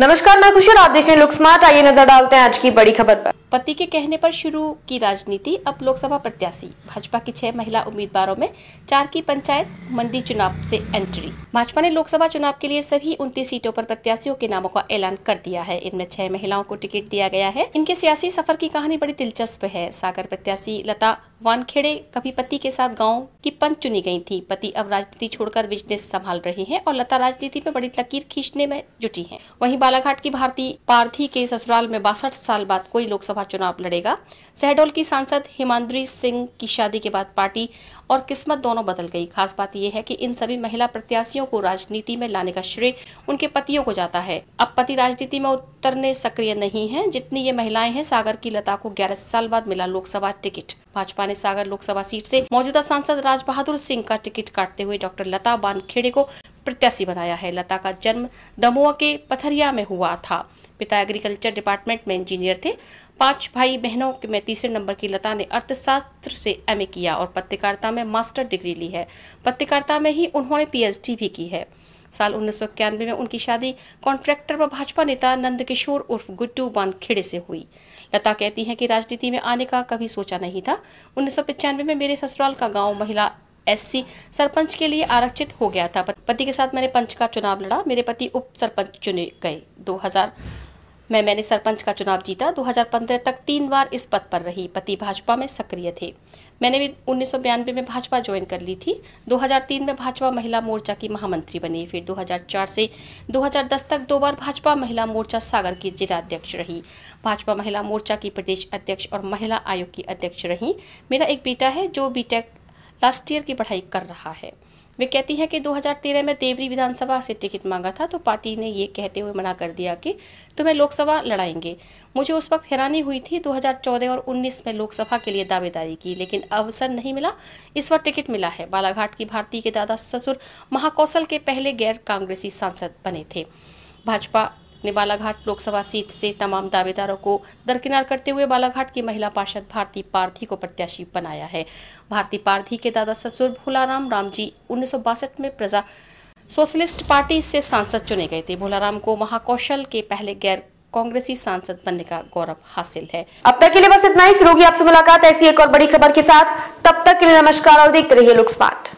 नमस्कार मैं खुशी आप देख रहे हैं लुक स्मार्ट आइए नजर डालते हैं आज की बड़ी खबर पर पति के कहने पर शुरू की राजनीति अब लोकसभा प्रत्याशी भाजपा की छह महिला उम्मीदवारों में चार की पंचायत मंडी चुनाव से एंट्री भाजपा ने लोकसभा चुनाव के लिए सभी उनतीस सीटों पर प्रत्याशियों के नामों का ऐलान कर दिया है इनमें छह महिलाओं को टिकट दिया गया है इनके सियासी सफर की कहानी बड़ी दिलचस्प है सागर प्रत्याशी लता वानखेड़े कभी पति के साथ गांव की पंच चुनी गई थी पति अब राजनीति छोड़कर बिजनेस संभाल रही हैं और लता राजनीति में बड़ी लकीर खींचने में जुटी है वही बालाघाट की भारती पार्थी के ससुराल में बासठ साल बाद कोई लोकसभा चुनाव लड़ेगा सहडोल की सांसद हिमांद्री सिंह की शादी के बाद पार्टी और किस्मत दोनों बदल गई खास बात यह है कि इन सभी महिला प्रत्याशियों को राजनीति में लाने का श्रेय उनके पतियों को जाता है अब पति राजनीति में उतरने सक्रिय नहीं है जितनी ये महिलाएं हैं सागर की लता को ग्यारह साल बाद मिला लोकसभा टिकट भाजपा ने सागर लोकसभा सीट से मौजूदा सांसद राज बहादुर सिंह का टिकट काटते हुए डॉक्टर लता बानखेड़े को प्रत्याशी बनाया है लता का जन्म दमोह के पथरिया में हुआ था पिता एग्रीकल्चर डिपार्टमेंट में इंजीनियर थे पांच भाई बहनों में तीसरे नंबर की लता ने अर्थशास्त्र से एम किया और पत्रकारिता में मास्टर डिग्री ली है पत्रकारिता में ही उन्होंने पीएचडी भी की है साल उन्नीस में उनकी शादी कॉन्ट्रैक्टर व भाजपा नेता नंद किशोर उर्फ गुड्डू बानखेड़े से हुई लता कहती हैं कि राजनीति में आने का कभी सोचा नहीं था उन्नीस में मेरे ससुराल का गांव महिला एससी सरपंच के लिए आरक्षित हो गया था पति के साथ मैंने पंच का चुनाव लड़ा मेरे पति उप सरपंच चुने गए 2000 में मैंने सरपंच का चुनाव जीता 2015 तक तीन बार इस पद पर रही पति भाजपा में सक्रिय थे मैंने भी उन्नीस में भाजपा ज्वाइन कर ली थी 2003 में भाजपा महिला मोर्चा की महामंत्री बनी फिर 2004 से 2010 तक दो बार भाजपा महिला मोर्चा सागर की जिला अध्यक्ष रही भाजपा महिला मोर्चा की प्रदेश अध्यक्ष और महिला आयोग की अध्यक्ष रही मेरा एक बेटा है जो बीटेक लास्ट ईयर की पढ़ाई कर रहा है वे कहती हैं कि 2013 में देवरी विधानसभा से टिकट मांगा था तो पार्टी ने ये कहते हुए मना कर दिया कि तुम्हें लोकसभा लड़ाएंगे मुझे उस वक्त हैरानी हुई थी 2014 और 19 में लोकसभा के लिए दावेदारी की लेकिन अवसर नहीं मिला इस बार टिकट मिला है बालाघाट की भारतीय के दादा ससुर महाकौशल के पहले गैर कांग्रेसी सांसद बने थे भाजपा ने बालाघाट लोकसभा सीट से तमाम दावेदारों को दरकिनार करते हुए बालाघाट की महिला पार्षद भारती पारधी को प्रत्याशी बनाया है भारती पारधी के दादा ससुर भोलाराम रामजी उन्नीस में प्रजा सोशलिस्ट पार्टी से सांसद चुने गए थे भोलाराम को महाकौशल के पहले गैर कांग्रेसी सांसद बनने का गौरव हासिल है अब तक के लिए बस इतना ही फिर होगी आपसे मुलाकात ऐसी एक और बड़ी खबर के साथ तब तक के लिए नमस्कार और देखते रहिए लुक स्मार्ट